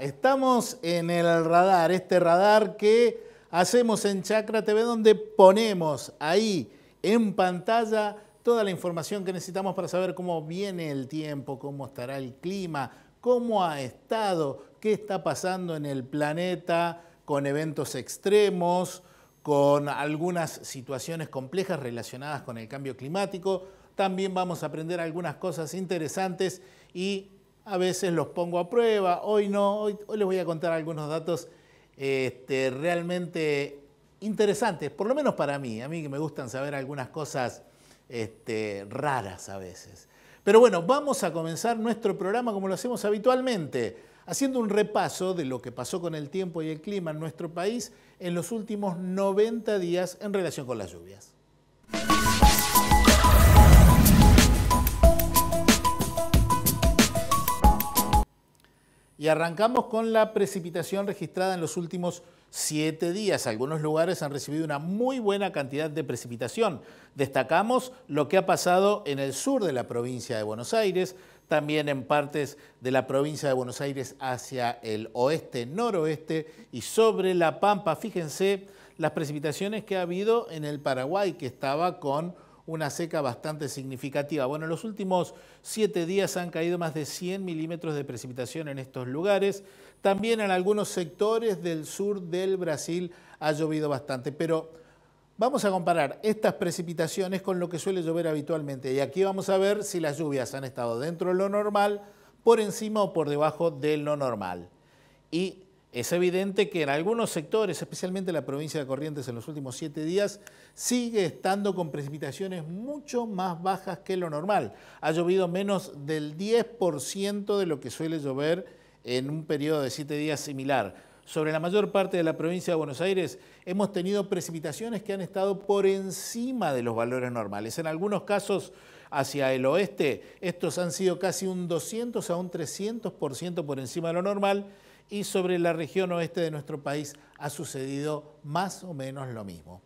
estamos en el radar, este radar que hacemos en Chakra TV, donde ponemos ahí en pantalla toda la información que necesitamos para saber cómo viene el tiempo, cómo estará el clima, cómo ha estado, qué está pasando en el planeta con eventos extremos, con algunas situaciones complejas relacionadas con el cambio climático. También vamos a aprender algunas cosas interesantes y a veces los pongo a prueba, hoy no, hoy, les voy a contar algunos datos este, realmente interesantes, por lo menos para mí, a mí que me gustan saber algunas cosas este, raras a veces. Pero bueno, vamos a comenzar nuestro programa como lo hacemos habitualmente, haciendo un repaso de lo que pasó con el tiempo y el clima en nuestro país en los últimos 90 días en relación con las lluvias. arrancamos con la precipitación registrada en los últimos siete días. Algunos lugares han recibido una muy buena cantidad de precipitación. Destacamos lo que ha pasado en el sur de la provincia de Buenos Aires, también en partes de la provincia de Buenos Aires hacia el oeste, noroeste y sobre la Pampa. Fíjense las precipitaciones que ha habido en el Paraguay, que estaba con una seca bastante significativa. Bueno, en los últimos siete días han caído más de 100 milímetros de precipitación en estos lugares. También en algunos sectores del sur del Brasil ha llovido bastante, pero vamos a comparar estas precipitaciones con lo que suele llover habitualmente. Y aquí vamos a ver si las lluvias han estado dentro de lo normal, por encima o por debajo de lo normal. Y es evidente que en algunos sectores, especialmente la provincia de Corrientes en los últimos siete días, sigue estando con precipitaciones mucho más bajas que lo normal. Ha llovido menos del 10% de lo que suele llover en un periodo de siete días similar. Sobre la mayor parte de la provincia de Buenos Aires hemos tenido precipitaciones que han estado por encima de los valores normales. En algunos casos hacia el oeste, estos han sido casi un 200 a un 300% por encima de lo normal y sobre la región oeste de nuestro país ha sucedido más o menos lo mismo.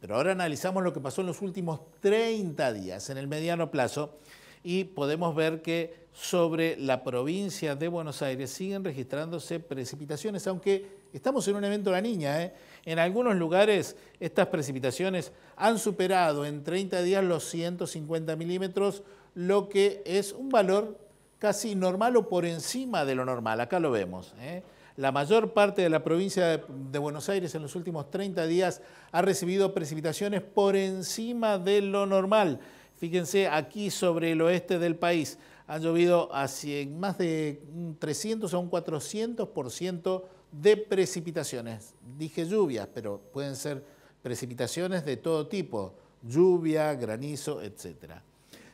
Pero ahora analizamos lo que pasó en los últimos 30 días, en el mediano plazo, y podemos ver que sobre la provincia de Buenos Aires siguen registrándose precipitaciones, aunque estamos en un evento de la niña. ¿eh? En algunos lugares estas precipitaciones han superado en 30 días los 150 milímetros, lo que es un valor casi normal o por encima de lo normal. Acá lo vemos. ¿eh? La mayor parte de la provincia de Buenos Aires en los últimos 30 días ha recibido precipitaciones por encima de lo normal. Fíjense, aquí sobre el oeste del país han llovido más de un 300 a un 400% de precipitaciones. Dije lluvias, pero pueden ser precipitaciones de todo tipo, lluvia, granizo, etc.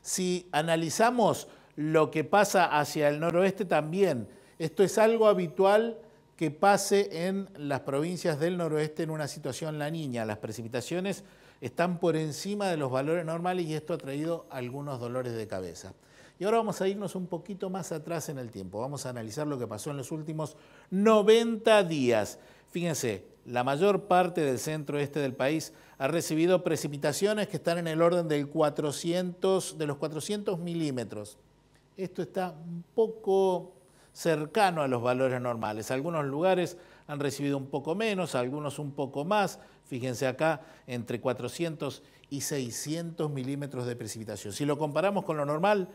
Si analizamos lo que pasa hacia el noroeste también. Esto es algo habitual que pase en las provincias del noroeste en una situación la niña. Las precipitaciones están por encima de los valores normales y esto ha traído algunos dolores de cabeza. Y ahora vamos a irnos un poquito más atrás en el tiempo. Vamos a analizar lo que pasó en los últimos 90 días. Fíjense, la mayor parte del centro este del país ha recibido precipitaciones que están en el orden de los 400 milímetros esto está un poco cercano a los valores normales. Algunos lugares han recibido un poco menos, algunos un poco más. Fíjense acá, entre 400 y 600 milímetros de precipitación. Si lo comparamos con lo normal,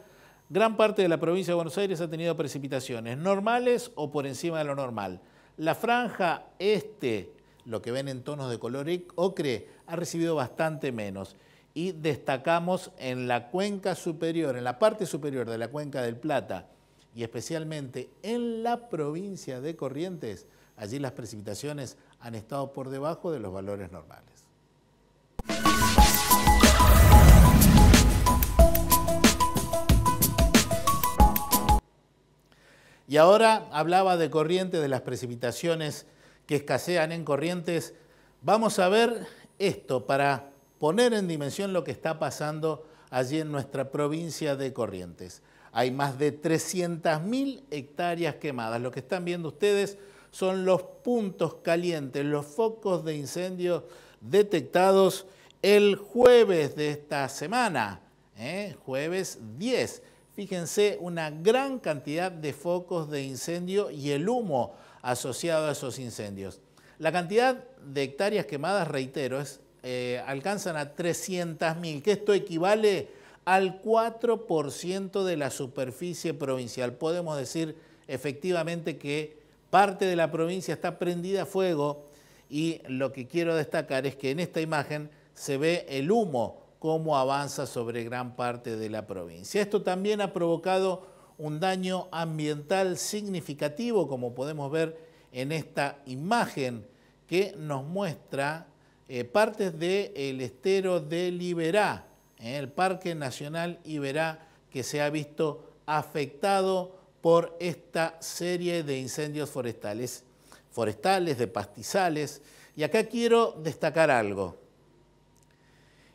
gran parte de la provincia de Buenos Aires ha tenido precipitaciones normales o por encima de lo normal. La franja este, lo que ven en tonos de color e-, ocre, ha recibido bastante menos y destacamos en la cuenca superior, en la parte superior de la cuenca del Plata y especialmente en la provincia de Corrientes, allí las precipitaciones han estado por debajo de los valores normales. Y ahora hablaba de corrientes, de las precipitaciones que escasean en corrientes. Vamos a ver esto para poner en dimensión lo que está pasando allí en nuestra provincia de Corrientes. Hay más de 300.000 hectáreas quemadas. Lo que están viendo ustedes son los puntos calientes, los focos de incendio detectados el jueves de esta semana, ¿eh? jueves 10. Fíjense una gran cantidad de focos de incendio y el humo asociado a esos incendios. La cantidad de hectáreas quemadas, reitero, es eh, alcanzan a 300.000, que esto equivale al 4% de la superficie provincial. Podemos decir efectivamente que parte de la provincia está prendida a fuego y lo que quiero destacar es que en esta imagen se ve el humo cómo avanza sobre gran parte de la provincia. Esto también ha provocado un daño ambiental significativo, como podemos ver en esta imagen que nos muestra eh, partes del el estero de Iberá, eh, el Parque Nacional Iberá, que se ha visto afectado por esta serie de incendios forestales, forestales, de pastizales. Y acá quiero destacar algo.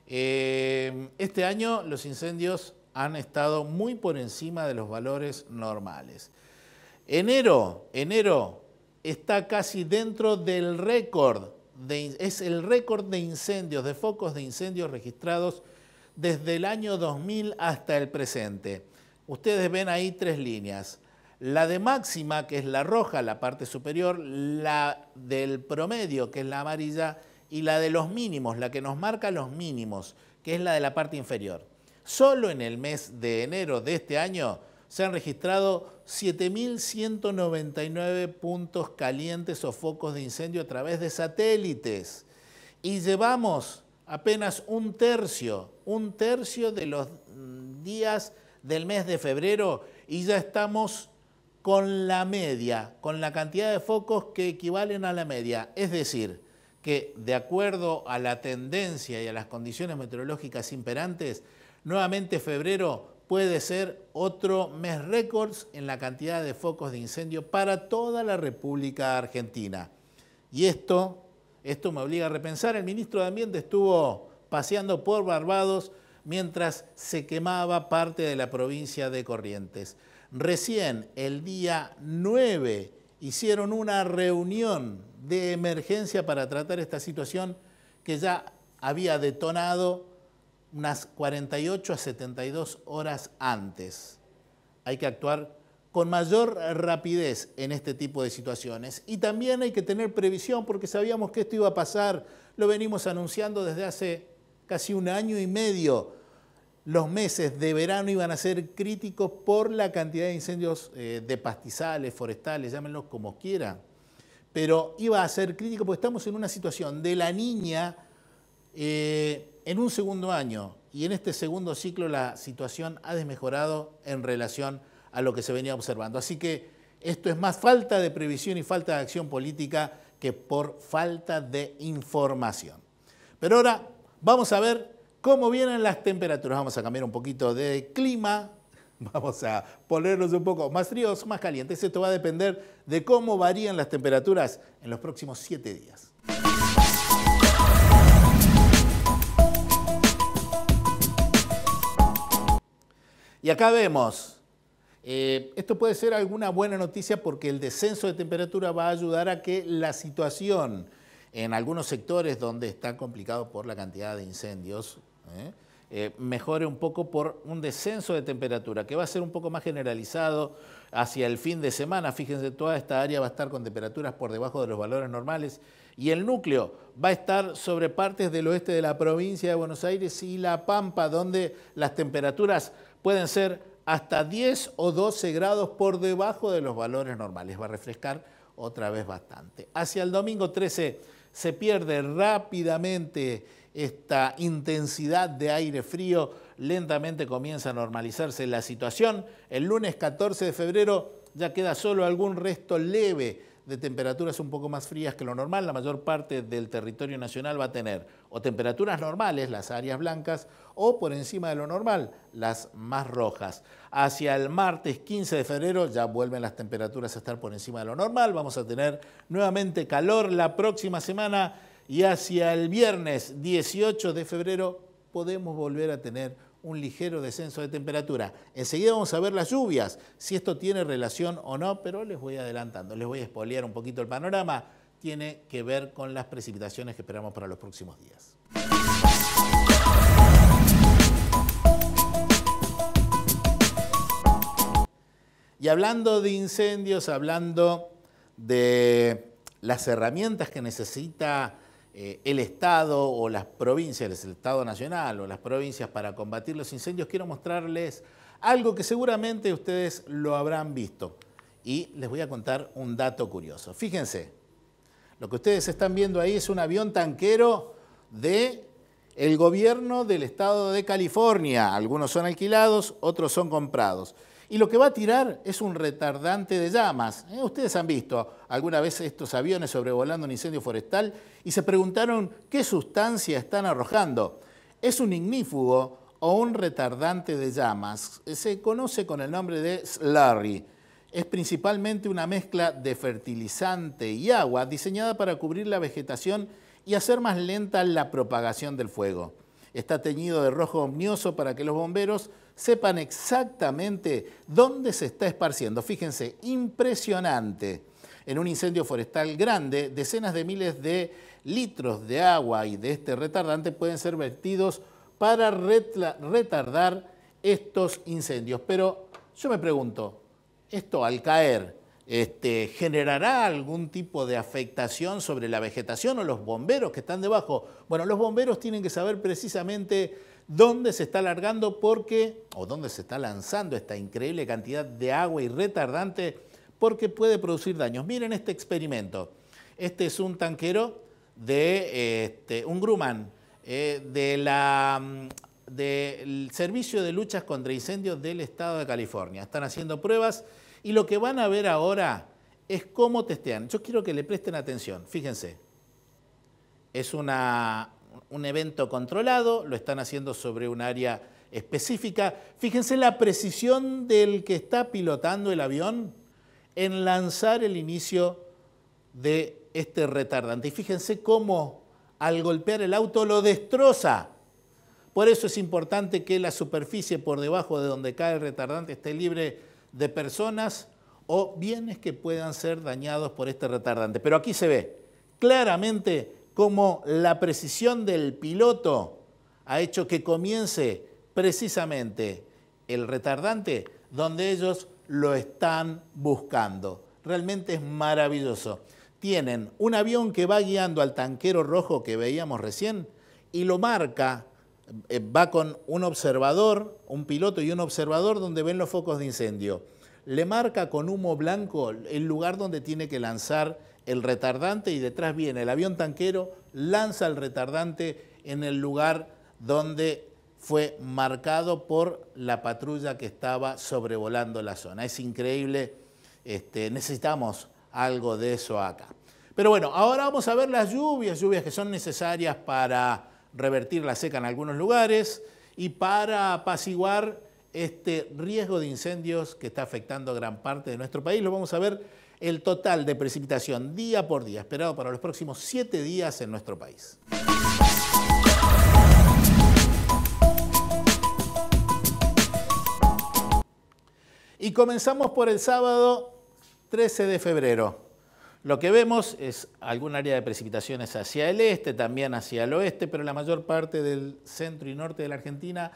Eh, este año los incendios han estado muy por encima de los valores normales. Enero, enero está casi dentro del récord es el récord de incendios, de focos de incendios registrados desde el año 2000 hasta el presente. Ustedes ven ahí tres líneas. La de máxima, que es la roja, la parte superior, la del promedio, que es la amarilla, y la de los mínimos, la que nos marca los mínimos, que es la de la parte inferior. Solo en el mes de enero de este año se han registrado 7.199 puntos calientes o focos de incendio a través de satélites. Y llevamos apenas un tercio, un tercio de los días del mes de febrero y ya estamos con la media, con la cantidad de focos que equivalen a la media. Es decir, que de acuerdo a la tendencia y a las condiciones meteorológicas imperantes, nuevamente febrero puede ser otro mes récords en la cantidad de focos de incendio para toda la República Argentina. Y esto, esto me obliga a repensar, el ministro de Ambiente estuvo paseando por Barbados mientras se quemaba parte de la provincia de Corrientes. Recién el día 9 hicieron una reunión de emergencia para tratar esta situación que ya había detonado unas 48 a 72 horas antes. Hay que actuar con mayor rapidez en este tipo de situaciones. Y también hay que tener previsión porque sabíamos que esto iba a pasar, lo venimos anunciando desde hace casi un año y medio. Los meses de verano iban a ser críticos por la cantidad de incendios eh, de pastizales, forestales, llámenlos como quieran. Pero iba a ser crítico porque estamos en una situación de la niña eh, en un segundo año y en este segundo ciclo la situación ha desmejorado en relación a lo que se venía observando. Así que esto es más falta de previsión y falta de acción política que por falta de información. Pero ahora vamos a ver cómo vienen las temperaturas. Vamos a cambiar un poquito de clima, vamos a ponernos un poco más fríos, más calientes. Esto va a depender de cómo varían las temperaturas en los próximos siete días. Y acá vemos, eh, esto puede ser alguna buena noticia porque el descenso de temperatura va a ayudar a que la situación en algunos sectores donde está complicado por la cantidad de incendios, ¿eh? Eh, mejore un poco por un descenso de temperatura, que va a ser un poco más generalizado hacia el fin de semana. Fíjense, toda esta área va a estar con temperaturas por debajo de los valores normales y el núcleo va a estar sobre partes del oeste de la provincia de Buenos Aires y La Pampa, donde las temperaturas pueden ser hasta 10 o 12 grados por debajo de los valores normales. Va a refrescar otra vez bastante. Hacia el domingo 13 se pierde rápidamente esta intensidad de aire frío, lentamente comienza a normalizarse la situación. El lunes 14 de febrero ya queda solo algún resto leve de temperaturas un poco más frías que lo normal, la mayor parte del territorio nacional va a tener o temperaturas normales, las áreas blancas, o por encima de lo normal, las más rojas. Hacia el martes 15 de febrero ya vuelven las temperaturas a estar por encima de lo normal, vamos a tener nuevamente calor la próxima semana y hacia el viernes 18 de febrero podemos volver a tener un ligero descenso de temperatura. Enseguida vamos a ver las lluvias, si esto tiene relación o no, pero les voy adelantando, les voy a espolear un poquito el panorama. Tiene que ver con las precipitaciones que esperamos para los próximos días. Y hablando de incendios, hablando de las herramientas que necesita eh, el Estado o las provincias, el Estado Nacional o las provincias para combatir los incendios, quiero mostrarles algo que seguramente ustedes lo habrán visto. Y les voy a contar un dato curioso. Fíjense, lo que ustedes están viendo ahí es un avión tanquero de el gobierno del estado de California. Algunos son alquilados, otros son comprados y lo que va a tirar es un retardante de llamas. Eh, ustedes han visto alguna vez estos aviones sobrevolando un incendio forestal y se preguntaron qué sustancia están arrojando. Es un ignífugo o un retardante de llamas. Eh, se conoce con el nombre de slurry. Es principalmente una mezcla de fertilizante y agua diseñada para cubrir la vegetación y hacer más lenta la propagación del fuego. Está teñido de rojo omnioso para que los bomberos sepan exactamente dónde se está esparciendo. Fíjense, impresionante. En un incendio forestal grande, decenas de miles de litros de agua y de este retardante pueden ser vertidos para retardar estos incendios. Pero yo me pregunto, esto al caer, este, ¿generará algún tipo de afectación sobre la vegetación o los bomberos que están debajo? Bueno, los bomberos tienen que saber precisamente ¿Dónde se está alargando porque, o dónde se está lanzando esta increíble cantidad de agua y retardante porque puede producir daños. Miren este experimento. Este es un tanquero de este, un Grumman, eh, mm, del Servicio de Luchas contra Incendios del Estado de California. Están haciendo pruebas y lo que van a ver ahora es cómo testean. Yo quiero que le presten atención. Fíjense. Es una un evento controlado, lo están haciendo sobre un área específica. Fíjense la precisión del que está pilotando el avión en lanzar el inicio de este retardante. Y fíjense cómo al golpear el auto lo destroza. Por eso es importante que la superficie por debajo de donde cae el retardante esté libre de personas o bienes que puedan ser dañados por este retardante. Pero aquí se ve claramente como la precisión del piloto ha hecho que comience precisamente el retardante donde ellos lo están buscando. Realmente es maravilloso. Tienen un avión que va guiando al tanquero rojo que veíamos recién y lo marca, eh, va con un observador, un piloto y un observador donde ven los focos de incendio. Le marca con humo blanco el lugar donde tiene que lanzar el retardante y detrás viene el avión tanquero, lanza el retardante en el lugar donde fue marcado por la patrulla que estaba sobrevolando la zona. Es increíble, este, necesitamos algo de eso acá. Pero bueno, ahora vamos a ver las lluvias, lluvias que son necesarias para revertir la seca en algunos lugares y para apaciguar este riesgo de incendios que está afectando a gran parte de nuestro país. Lo vamos a ver el total de precipitación día por día esperado para los próximos siete días en nuestro país. Y comenzamos por el sábado 13 de febrero. Lo que vemos es algún área de precipitaciones hacia el este, también hacia el oeste, pero la mayor parte del centro y norte de la Argentina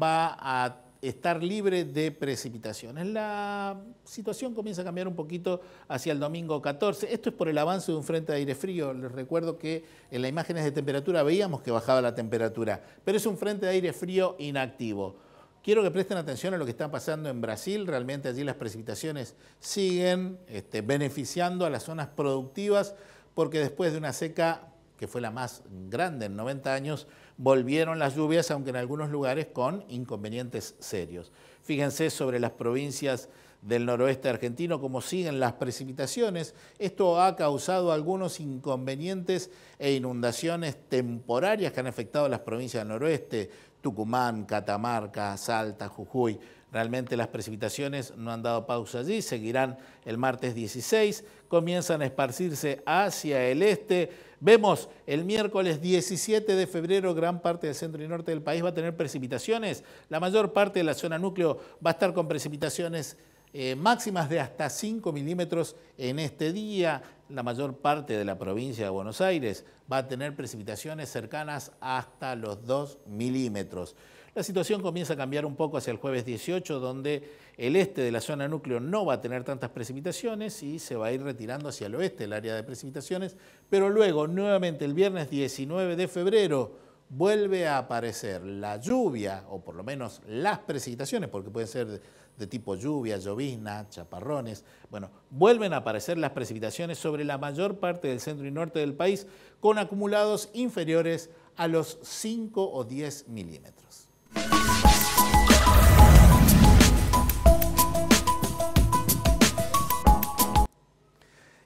va a estar libre de precipitaciones. La situación comienza a cambiar un poquito hacia el domingo 14. Esto es por el avance de un frente de aire frío. Les recuerdo que en las imágenes de temperatura veíamos que bajaba la temperatura, pero es un frente de aire frío inactivo. Quiero que presten atención a lo que está pasando en Brasil. Realmente allí las precipitaciones siguen este, beneficiando a las zonas productivas porque después de una seca que fue la más grande en 90 años, volvieron las lluvias, aunque en algunos lugares con inconvenientes serios. Fíjense sobre las provincias del noroeste argentino, cómo siguen las precipitaciones. Esto ha causado algunos inconvenientes e inundaciones temporarias que han afectado las provincias del noroeste, Tucumán, Catamarca, Salta, Jujuy. Realmente las precipitaciones no han dado pausa allí, seguirán el martes 16, comienzan a esparcirse hacia el este Vemos el miércoles 17 de febrero gran parte del centro y norte del país va a tener precipitaciones. La mayor parte de la zona núcleo va a estar con precipitaciones eh, máximas de hasta 5 milímetros en este día. La mayor parte de la provincia de Buenos Aires va a tener precipitaciones cercanas hasta los 2 milímetros. La situación comienza a cambiar un poco hacia el jueves 18, donde el este de la zona núcleo no va a tener tantas precipitaciones y se va a ir retirando hacia el oeste el área de precipitaciones, pero luego nuevamente el viernes 19 de febrero vuelve a aparecer la lluvia, o por lo menos las precipitaciones, porque pueden ser de, tipo lluvia, llovizna, chaparrones, bueno, vuelven a aparecer las precipitaciones sobre la mayor parte del centro y norte del país con acumulados inferiores a los 5 o 10 milímetros.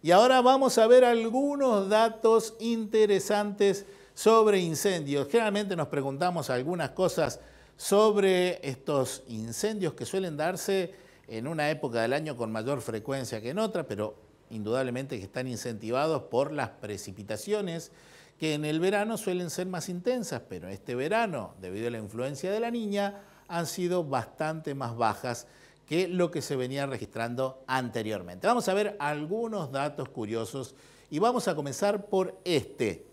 Y ahora vamos a ver algunos datos interesantes sobre incendios. Generalmente nos preguntamos algunas cosas sobre estos incendios que suelen darse en una época del año con mayor frecuencia que en otra, pero indudablemente que están incentivados por las precipitaciones que en el verano suelen ser más intensas, pero este verano, debido a la influencia de la niña, han sido bastante más bajas que lo que se venía registrando anteriormente. Vamos a ver algunos datos curiosos y vamos a comenzar por este.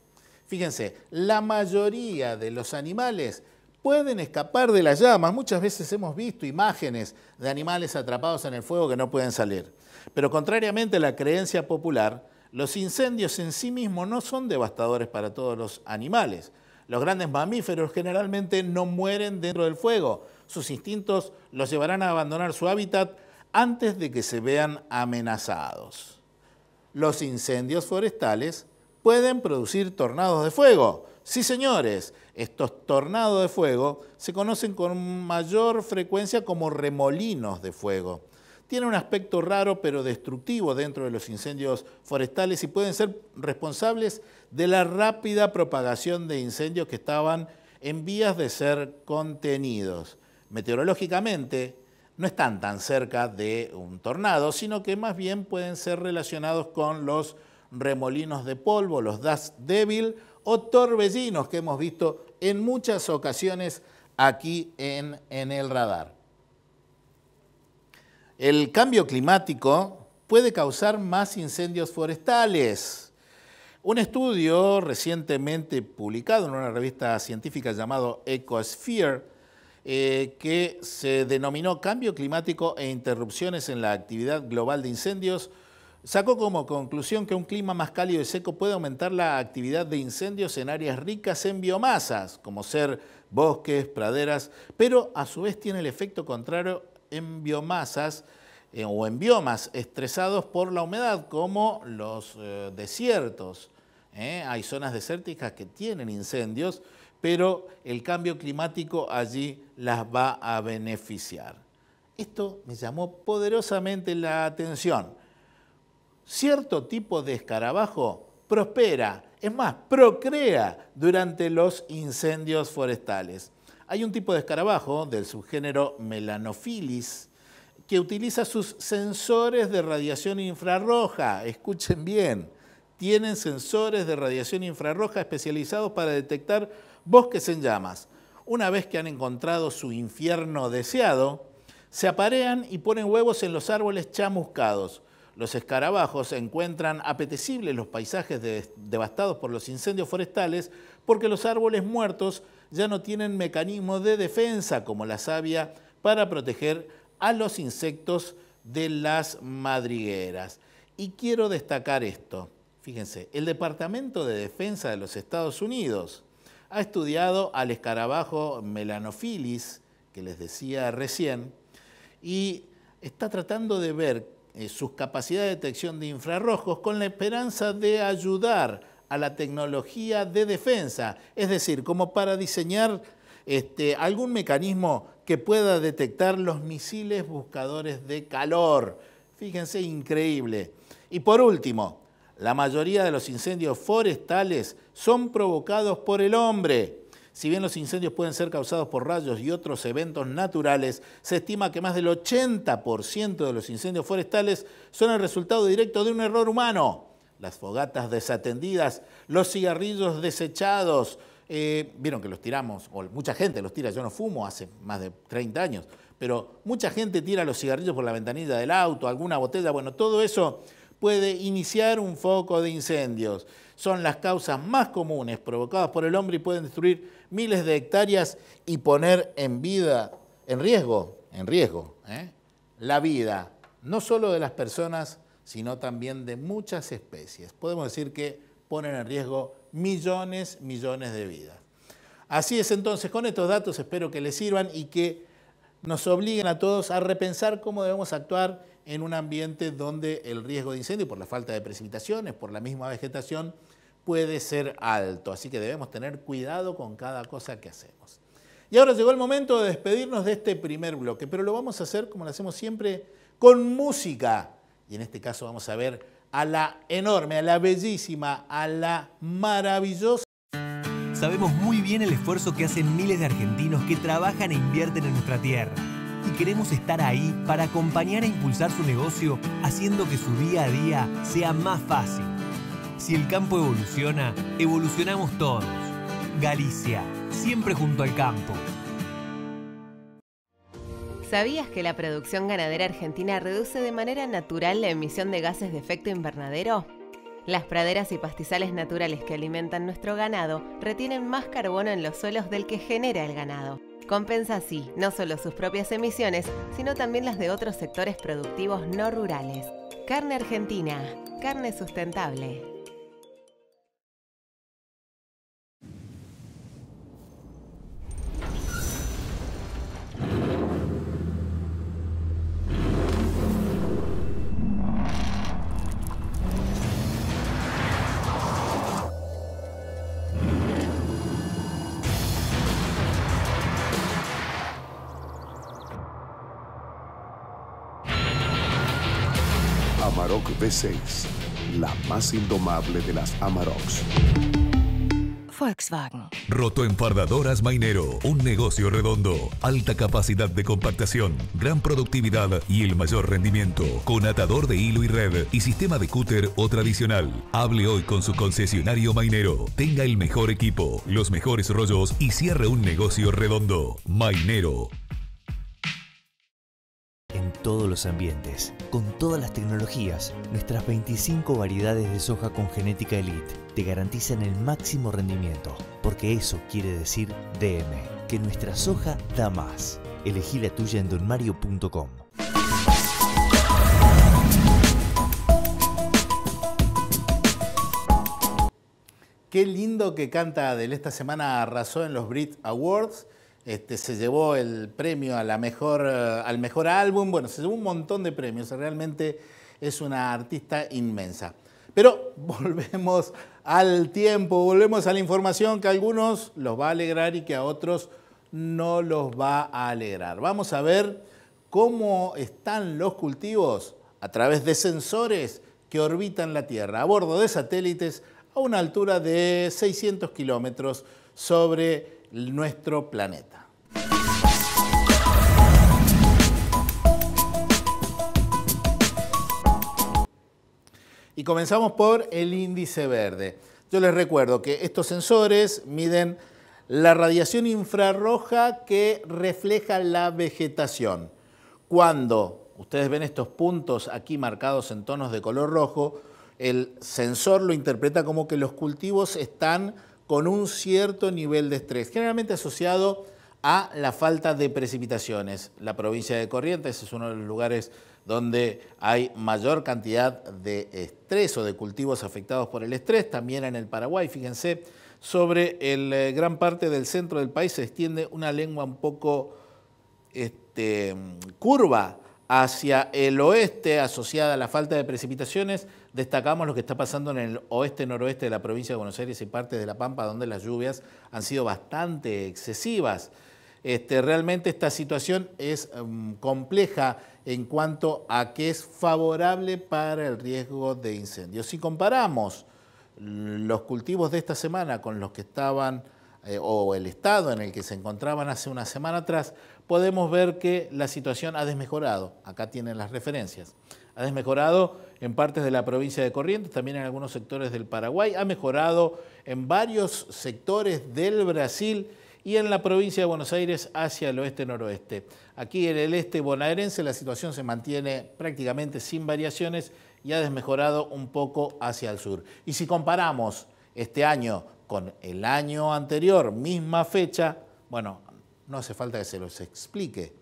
Fíjense, la mayoría de los animales pueden escapar de las llamas. Muchas veces hemos visto imágenes de animales atrapados en el fuego que no pueden salir. Pero contrariamente a la creencia popular, los incendios en sí mismos no son devastadores para todos los animales. Los grandes mamíferos generalmente no mueren dentro del fuego, sus instintos los llevarán a abandonar su hábitat antes de que se vean amenazados. Los incendios forestales pueden producir tornados de fuego. Sí, señores, estos tornados de fuego se conocen con mayor frecuencia como remolinos de fuego. Tienen un aspecto raro pero destructivo dentro de los incendios forestales y pueden ser responsables de la rápida propagación de incendios que estaban en vías de ser contenidos meteorológicamente no están tan cerca de un tornado, sino que más bien pueden ser relacionados con los remolinos de polvo, los dust devil o torbellinos que hemos visto en muchas ocasiones aquí en, en el radar. El cambio climático puede causar más incendios forestales. Un estudio recientemente publicado en una revista científica llamado Ecosphere eh, que se denominó Cambio Climático e Interrupciones en la Actividad Global de Incendios, sacó como conclusión que un clima más cálido y seco puede aumentar la actividad de incendios en áreas ricas en biomasas, como ser bosques, praderas, pero a su vez tiene el efecto contrario en biomasas eh, o en biomas estresados por la humedad, como los eh, desiertos. Hay zonas desérticas que tienen incendios pero el cambio climático allí las va a beneficiar. Esto me llamó poderosamente la atención. Cierto tipo de escarabajo prospera, es más, procrea durante los incendios forestales. Hay un tipo de escarabajo del subgénero Melanophilis que utiliza sus sensores de radiación infrarroja. Escuchen bien, tienen sensores de radiación infrarroja especializados para detectar Bosques en llamas. Una vez que han encontrado su infierno deseado, se aparean y ponen huevos en los árboles chamuscados. Los escarabajos encuentran apetecibles los paisajes devastados por los incendios forestales porque los árboles muertos ya no tienen mecanismo de defensa como la savia para proteger a los insectos de las madrigueras. Y quiero destacar esto. Fíjense, el Departamento de Defensa de los Estados Unidos ha estudiado al escarabajo melanofilis que les decía recién, y está tratando de ver eh, sus capacidades de detección de infrarrojos con la esperanza de ayudar a la tecnología de defensa, es decir, como para diseñar este, algún mecanismo que pueda detectar los misiles buscadores de calor. Fíjense, increíble. Y por último, la mayoría de los incendios forestales son provocados por el hombre. Si bien los incendios pueden ser causados por rayos y otros eventos naturales, se estima que más del 80% de los incendios forestales son el resultado directo de un error humano. Las fogatas desatendidas, los cigarrillos desechados, eh, vieron que los tiramos, o mucha gente los tira, yo no fumo hace más de 30 años, pero mucha gente tira los cigarrillos por la ventanilla del auto, alguna botella, bueno, todo eso puede iniciar un foco de incendios. Son las causas más comunes provocadas por el hombre y pueden destruir miles de hectáreas y poner en vida, en riesgo, en riesgo, ¿eh? la vida, no solo de las personas, sino también de muchas especies. Podemos decir que ponen en riesgo millones, millones de vidas. Así es entonces, con estos datos espero que les sirvan y que nos obliguen a todos a repensar cómo debemos actuar en un ambiente donde el riesgo de incendio por la falta de precipitaciones, por la misma vegetación, puede ser alto. Así que debemos tener cuidado con cada cosa que hacemos. Y ahora llegó el momento de despedirnos de este primer bloque, pero lo vamos a hacer como lo hacemos siempre con música. Y en este caso vamos a ver a la enorme, a la bellísima, a la maravillosa. Sabemos muy bien el esfuerzo que hacen miles de argentinos que trabajan e invierten en nuestra tierra y queremos estar ahí para acompañar e impulsar su negocio haciendo que su día a día sea más fácil. Si el campo evoluciona, evolucionamos todos. Galicia, siempre junto al campo. ¿Sabías que la producción ganadera argentina reduce de manera natural la emisión de gases de efecto invernadero? Las praderas y pastizales naturales que alimentan nuestro ganado retienen más carbono en los suelos del que genera el ganado. Compensa así no solo sus propias emisiones, sino también las de otros sectores productivos no rurales. Carne Argentina, carne sustentable. la más indomable de las Amaroks Volkswagen. Roto Enfardadoras Mainero, un negocio redondo, alta capacidad de compactación, gran productividad y el mayor rendimiento, con atador de hilo y red y sistema de cúter o tradicional. Hable hoy con su concesionario Mainero, tenga el mejor equipo, los mejores rollos y cierre un negocio redondo. Mainero, todos los ambientes. Con todas las tecnologías, nuestras 25 variedades de soja con genética elite te garantizan el máximo rendimiento, porque eso quiere decir DM, que nuestra soja da más. Elegí la tuya en donmario.com. Qué lindo que canta del Esta semana arrasó en los Brit Awards este, se llevó el premio a la mejor, eh, al mejor álbum, bueno, se llevó un montón de premios, realmente es una artista inmensa. Pero volvemos al tiempo, volvemos a la información que a algunos los va a alegrar y que a otros no los va a alegrar. Vamos a ver cómo están los cultivos a través de sensores que orbitan la Tierra a bordo de satélites a una altura de 600 kilómetros sobre nuestro planeta. Y comenzamos por el índice verde. Yo les recuerdo que estos sensores miden la radiación infrarroja que refleja la vegetación. Cuando ustedes ven estos puntos aquí marcados en tonos de color rojo, el sensor lo interpreta como que los cultivos están con un cierto nivel de estrés, generalmente asociado a la falta de precipitaciones. La provincia de Corrientes es uno de los lugares donde hay mayor cantidad de estrés o de cultivos afectados por el estrés, también en el Paraguay, fíjense, sobre el, eh, gran parte del centro del país se extiende una lengua un poco este, curva hacia el oeste, asociada a la falta de precipitaciones, destacamos lo que está pasando en el oeste-noroeste de la provincia de Buenos Aires y partes de La Pampa, donde las lluvias han sido bastante excesivas. Este, realmente esta situación es mm, compleja en cuanto a que es favorable para el riesgo de incendio. Si comparamos los cultivos de esta semana con los que estaban eh, o el estado en el que se encontraban hace una semana atrás, podemos ver que la situación ha desmejorado. Acá tienen las referencias. Ha desmejorado en partes de la provincia de Corrientes, también en algunos sectores del Paraguay, ha mejorado en varios sectores del Brasil y en la provincia de Buenos Aires hacia el oeste-noroeste. Aquí en el este bonaerense la situación se mantiene prácticamente sin variaciones y ha desmejorado un poco hacia el sur. Y si comparamos este año con el año anterior, misma fecha, bueno, no hace falta que se los explique.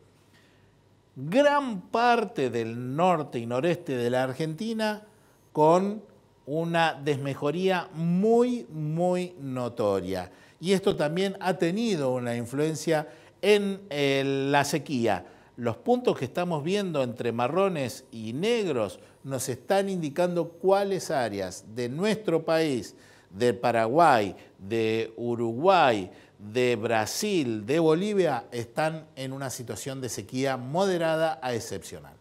Gran parte del norte y noreste de la Argentina con una desmejoría muy, muy notoria y esto también ha tenido una influencia en eh, la sequía. Los puntos que estamos viendo entre marrones y negros nos están indicando cuáles áreas de nuestro país, de Paraguay, de Uruguay, de Brasil, de Bolivia, están en una situación de sequía moderada a excepcional.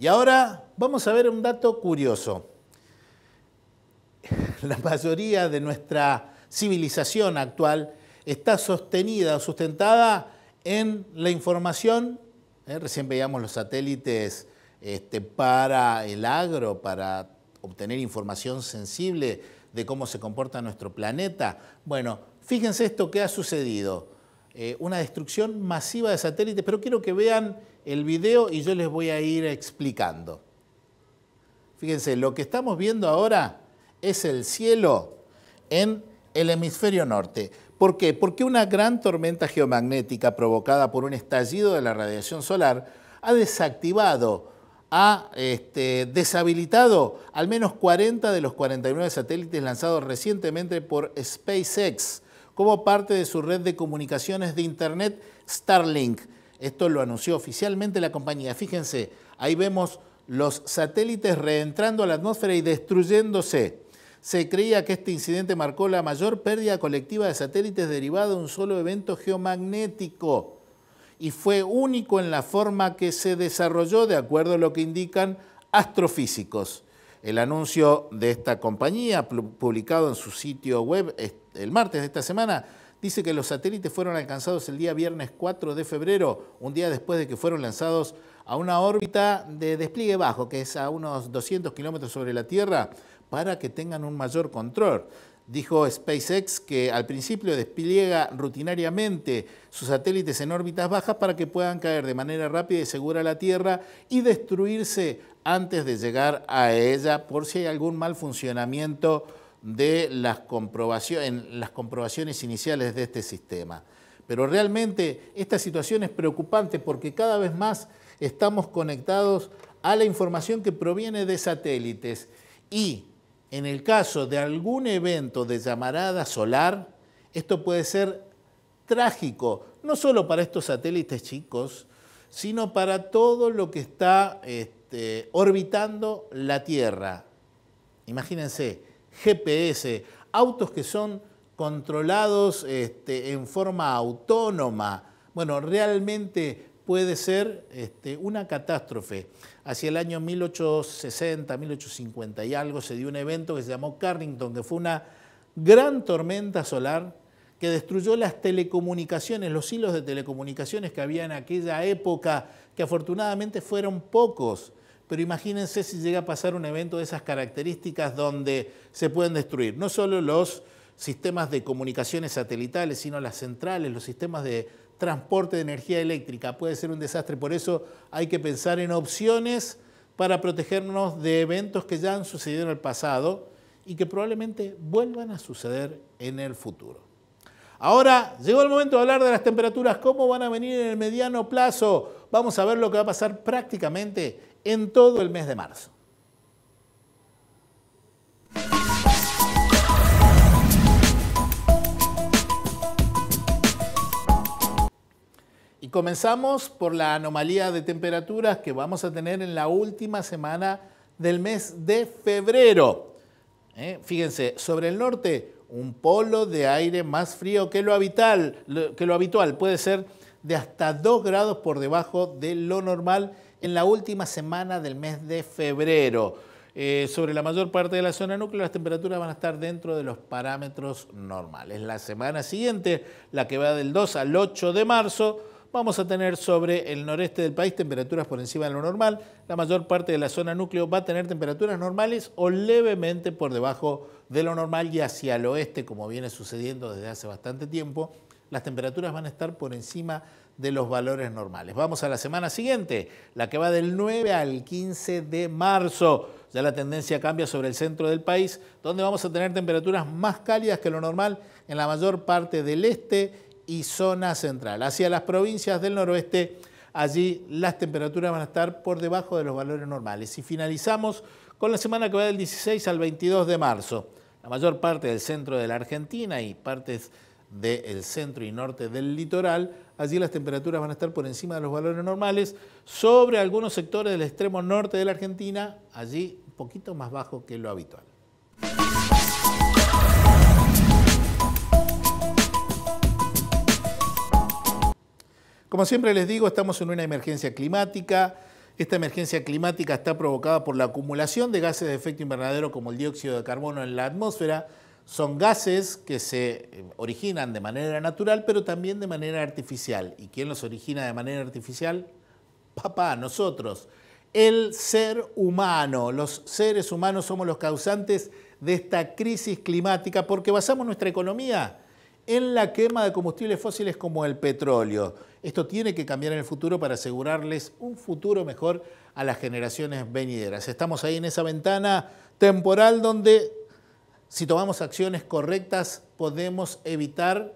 Y ahora vamos a ver un dato curioso. La mayoría de nuestra civilización actual está sostenida o sustentada en la información. ¿eh? Recién veíamos los satélites este, para el agro, para obtener información sensible de cómo se comporta nuestro planeta. Bueno, fíjense esto que ha sucedido. Eh, una destrucción masiva de satélites, pero quiero que vean el video y yo les voy a ir explicando. Fíjense, lo que estamos viendo ahora es el cielo en el hemisferio norte. ¿Por qué? Porque una gran tormenta geomagnética provocada por un estallido de la radiación solar ha desactivado, ha este, deshabilitado al menos 40 de los 49 satélites lanzados recientemente por SpaceX como parte de su red de comunicaciones de Internet Starlink. Esto lo anunció oficialmente la compañía. Fíjense, ahí vemos los satélites reentrando a la atmósfera y destruyéndose. Se creía que este incidente marcó la mayor pérdida colectiva de satélites derivada de un solo evento geomagnético y fue único en la forma que se desarrolló, de acuerdo a lo que indican astrofísicos. El anuncio de esta compañía, publicado en su sitio web el martes de esta semana, dice que los satélites fueron alcanzados el día viernes 4 de febrero, un día después de que fueron lanzados a una órbita de despliegue bajo, que es a unos 200 kilómetros sobre la Tierra, para que tengan un mayor control. Dijo SpaceX que al principio despliega rutinariamente sus satélites en órbitas bajas para que puedan caer de manera rápida y segura a la Tierra y destruirse antes de llegar a ella por si hay algún mal funcionamiento de las comprobaciones, las comprobaciones iniciales de este sistema. Pero realmente esta situación es preocupante porque cada vez más estamos conectados a la información que proviene de satélites y en el caso de algún evento de llamarada solar, esto puede ser trágico, no solo para estos satélites chicos, sino para todo lo que está este, orbitando la Tierra. Imagínense, GPS, autos que son controlados este, en forma autónoma. Bueno, realmente puede ser este, una catástrofe. Hacia el año 1860, 1850 y algo se dio un evento que se llamó Carrington, que fue una gran tormenta solar que destruyó las telecomunicaciones, los hilos de telecomunicaciones que había en aquella época, que afortunadamente fueron pocos pero imagínense si llega a pasar un evento de esas características donde se pueden destruir no solo los sistemas de comunicaciones satelitales, sino las centrales, los sistemas de transporte de energía eléctrica. Puede ser un desastre, por eso hay que pensar en opciones para protegernos de eventos que ya han sucedido en el pasado y que probablemente vuelvan a suceder en el futuro. Ahora llegó el momento de hablar de las temperaturas, cómo van a venir en el mediano plazo. Vamos a ver lo que va a pasar prácticamente en todo el mes de marzo. Y comenzamos por la anomalía de temperaturas que vamos a tener en la última semana del mes de febrero. Eh, fíjense, sobre el norte, un polo de aire más frío que lo, habitual, que lo habitual, puede ser de hasta 2 grados por debajo de lo normal en la última semana del mes de febrero. Eh, sobre la mayor parte de la zona núcleo las temperaturas van a estar dentro de los parámetros normales. La semana siguiente, la que va del 2 al 8 de marzo, vamos a tener sobre el noreste del país temperaturas por encima de lo normal. La mayor parte de la zona núcleo va a tener temperaturas normales o levemente por debajo de lo normal y hacia el oeste, como viene sucediendo desde hace bastante tiempo, las temperaturas van a estar por encima de los valores normales. Vamos a la semana siguiente, la que va del 9 al 15 de marzo. Ya la tendencia cambia sobre el centro del país, donde vamos a tener temperaturas más cálidas que lo normal en la mayor parte del este y zona central. Hacia las provincias del noroeste, allí las temperaturas van a estar por debajo de los valores normales. Y finalizamos con la semana que va del 16 al 22 de marzo. La mayor parte del centro de la Argentina y partes del centro y norte del litoral Allí las temperaturas van a estar por encima de los valores normales. Sobre algunos sectores del extremo norte de la Argentina, allí un poquito más bajo que lo habitual. Como siempre les digo, estamos en una emergencia climática. Esta emergencia climática está provocada por la acumulación de gases de efecto invernadero como el dióxido de carbono en la atmósfera, son gases que se eh, originan de manera natural, pero también de manera artificial. ¿Y quién los origina de manera artificial? Papá, nosotros. El ser humano, los seres humanos somos los causantes de esta crisis climática porque basamos nuestra economía en la quema de combustibles fósiles como el petróleo. Esto tiene que cambiar en el futuro para asegurarles un futuro mejor a las generaciones venideras. Estamos ahí en esa ventana temporal donde si tomamos acciones correctas, podemos evitar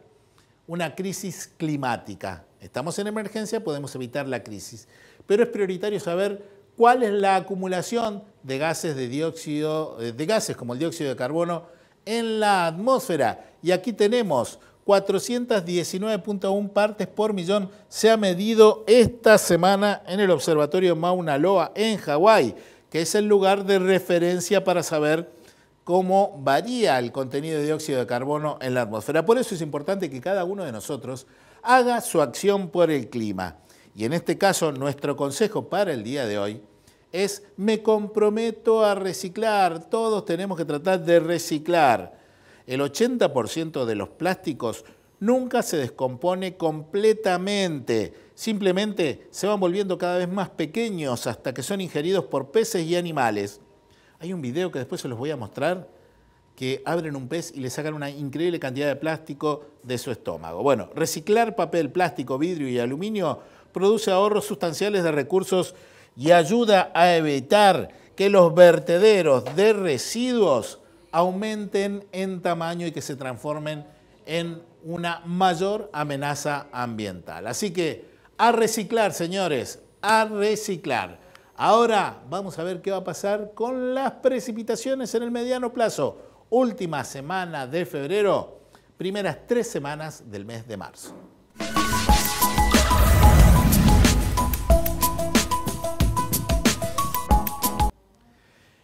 una crisis climática. Estamos en emergencia, podemos evitar la crisis. Pero es prioritario saber cuál es la acumulación de gases de dióxido, eh, de gases como el dióxido de carbono en la atmósfera. Y aquí tenemos 419.1 partes por millón se ha medido esta semana en el observatorio Mauna Loa en Hawái, que es el lugar de referencia para saber cómo varía el contenido de dióxido de carbono en la atmósfera. Por eso es importante que cada uno de nosotros haga su acción por el clima. Y en este caso, nuestro consejo para el día de hoy es me comprometo a reciclar. Todos tenemos que tratar de reciclar. El 80% de los plásticos nunca se descompone completamente. Simplemente se van volviendo cada vez más pequeños hasta que son ingeridos por peces y animales. Hay un video que después se los voy a mostrar que abren un pez y le sacan una increíble cantidad de plástico de su estómago. Bueno, reciclar papel, plástico, vidrio y aluminio produce ahorros sustanciales de recursos y ayuda a evitar que los vertederos de residuos aumenten en tamaño y que se transformen en una mayor amenaza ambiental. Así que a reciclar, señores, a reciclar. Ahora vamos a ver qué va a pasar con las precipitaciones en el mediano plazo. Última semana de febrero, primeras tres semanas del mes de marzo.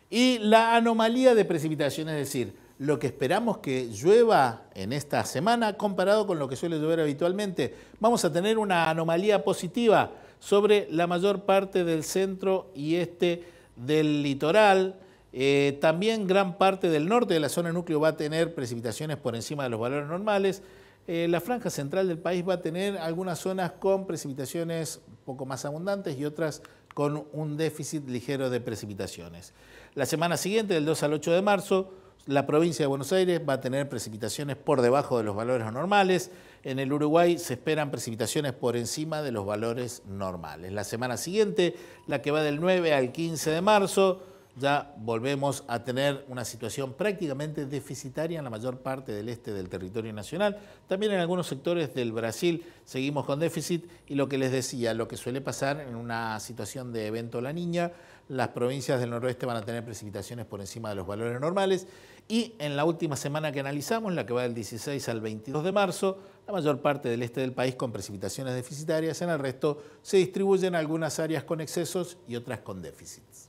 Y la anomalía de precipitación, es decir, lo que esperamos que llueva en esta semana comparado con lo que suele llover habitualmente, vamos a tener una anomalía positiva sobre la mayor parte del centro y este del litoral. Eh, también gran parte del norte de la zona núcleo va a tener precipitaciones por encima de los valores normales. Eh, la franja central del país va a tener algunas zonas con precipitaciones un poco más abundantes y otras con un déficit ligero de precipitaciones. La semana siguiente, del 2 al 8 de marzo, la provincia de Buenos Aires va a tener precipitaciones por debajo de los valores normales. En el Uruguay se esperan precipitaciones por encima de los valores normales. La semana siguiente, la que va del 9 al 15 de marzo, ya volvemos a tener una situación prácticamente deficitaria en la mayor parte del este del territorio nacional. También en algunos sectores del Brasil seguimos con déficit y lo que les decía, lo que suele pasar en una situación de evento La Niña, las provincias del noroeste van a tener precipitaciones por encima de los valores normales y en la última semana que analizamos, la que va del 16 al 22 de marzo, la mayor parte del este del país con precipitaciones deficitarias, en el resto se distribuyen algunas áreas con excesos y otras con déficits.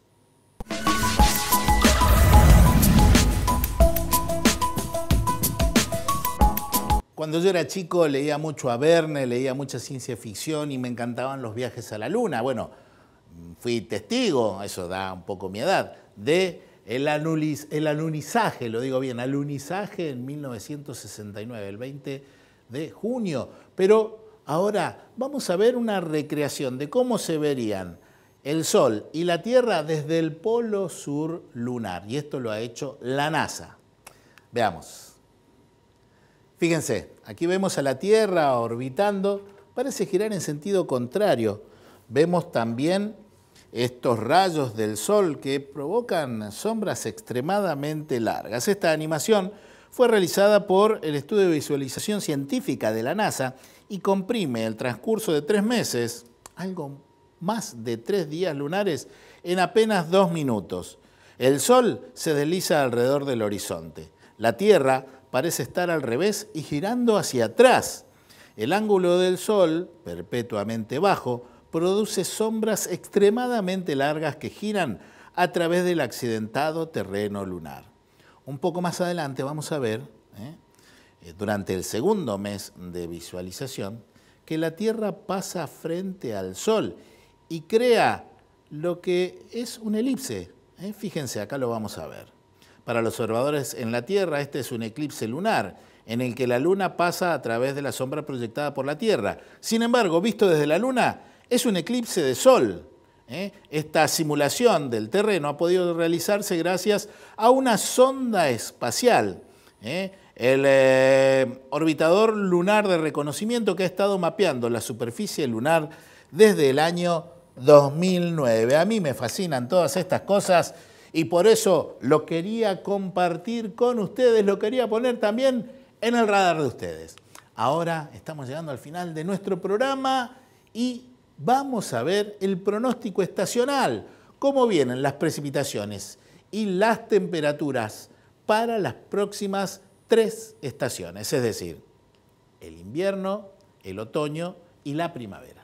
Cuando yo era chico leía mucho a Verne, leía mucha ciencia ficción y me encantaban los viajes a la luna. Bueno, fui testigo, eso da un poco mi edad, de el, alunizaje, lo digo bien, alunizaje en 1969, el 20 de junio. Pero ahora vamos a ver una recreación de cómo se verían el Sol y la Tierra desde el polo sur lunar. Y esto lo ha hecho la NASA. Veamos. Fíjense, aquí vemos a la Tierra orbitando, parece girar en sentido contrario. Vemos también estos rayos del Sol que provocan sombras extremadamente largas. Esta animación fue realizada por el Estudio de Visualización Científica de la NASA y comprime el transcurso de tres meses, algo más de tres días lunares en apenas dos minutos. El sol se desliza alrededor del horizonte. La Tierra parece estar al revés y girando hacia atrás. El ángulo del sol, perpetuamente bajo, produce sombras extremadamente largas que giran a través del accidentado terreno lunar. Un poco más adelante vamos a ver, ¿eh? Eh, durante el segundo mes de visualización, que la Tierra pasa frente al Sol y crea lo que es un elipse. ¿eh? Fíjense, acá lo vamos a ver. Para los observadores en la Tierra, este es un eclipse lunar, en el que la Luna pasa a través de la sombra proyectada por la Tierra. Sin embargo, visto desde la Luna, es un eclipse de Sol. ¿eh? Esta simulación del terreno ha podido realizarse gracias a una sonda espacial. ¿eh? El orbitador lunar de reconocimiento que ha estado mapeando la superficie lunar desde el año 2009. A mí me fascinan todas estas cosas y por eso lo quería compartir con ustedes, lo quería poner también en el radar de ustedes. Ahora estamos llegando al final de nuestro programa y vamos a ver el pronóstico estacional, cómo vienen las precipitaciones y las temperaturas para las próximas tres estaciones, es decir, el invierno, el otoño y la primavera.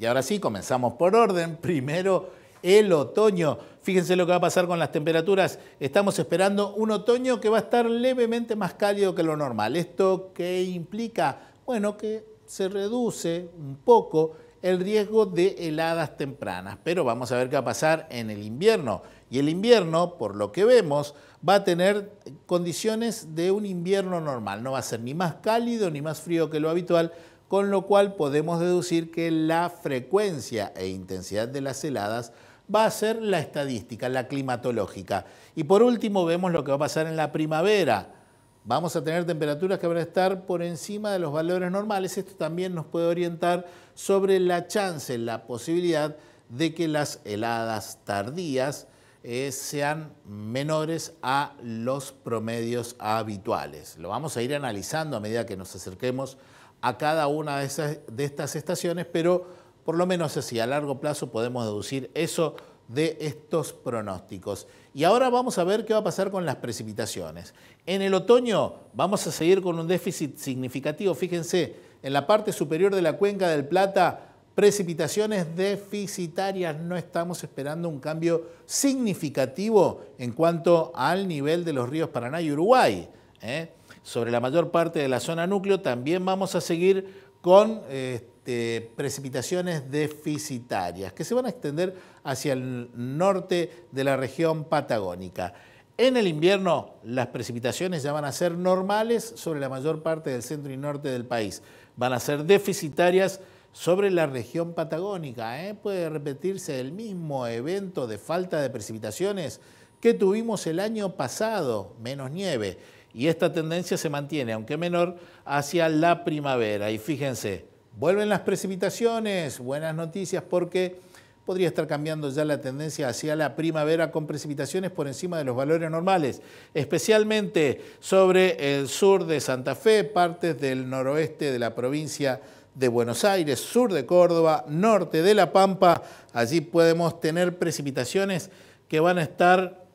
Y ahora sí, comenzamos por orden. Primero, el otoño. Fíjense lo que va a pasar con las temperaturas. Estamos esperando un otoño que va a estar levemente más cálido que lo normal. ¿Esto qué implica? Bueno, que se reduce un poco el riesgo de heladas tempranas, pero vamos a ver qué va a pasar en el invierno. Y el invierno, por lo que vemos, va a tener condiciones de un invierno normal. No va a ser ni más cálido ni más frío que lo habitual, con lo cual podemos deducir que la frecuencia e intensidad de las heladas va a ser la estadística, la climatológica. Y por último vemos lo que va a pasar en la primavera. Vamos a tener temperaturas que van a estar por encima de los valores normales. Esto también nos puede orientar sobre la chance, la posibilidad de que las heladas tardías eh, sean menores a los promedios habituales. Lo vamos a ir analizando a medida que nos acerquemos a cada una de, esas, de estas estaciones, pero por lo menos así a largo plazo podemos deducir eso de estos pronósticos. Y ahora vamos a ver qué va a pasar con las precipitaciones. En el otoño vamos a seguir con un déficit significativo. Fíjense, en la parte superior de la cuenca del Plata, precipitaciones deficitarias. No estamos esperando un cambio significativo en cuanto al nivel de los ríos Paraná y Uruguay. ¿eh? sobre la mayor parte de la zona núcleo. También vamos a seguir con este, precipitaciones deficitarias que se van a extender hacia el norte de la región patagónica. En el invierno las precipitaciones ya van a ser normales sobre la mayor parte del centro y norte del país. Van a ser deficitarias sobre la región patagónica. ¿eh? Puede repetirse el mismo evento de falta de precipitaciones que tuvimos el año pasado, menos nieve y esta tendencia se mantiene, aunque menor, hacia la primavera. Y fíjense, vuelven las precipitaciones, buenas noticias porque podría estar cambiando ya la tendencia hacia la primavera con precipitaciones por encima de los valores normales, especialmente sobre el sur de Santa Fe, partes del noroeste de la provincia de Buenos Aires, sur de Córdoba, norte de La Pampa. Allí podemos tener precipitaciones que van a estar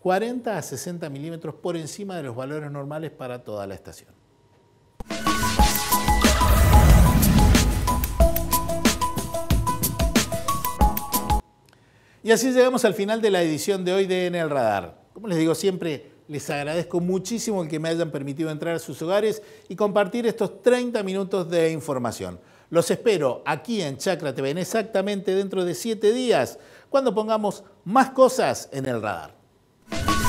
40 a 60 milímetros por encima de los valores normales para toda la estación. Y así llegamos al final de la edición de hoy de En el Radar. Como les digo siempre, les agradezco muchísimo el que me hayan permitido entrar a sus hogares y compartir estos 30 minutos de información. Los espero aquí en Chacra TV en exactamente dentro de 7 días, cuando pongamos más cosas en el radar. Bye.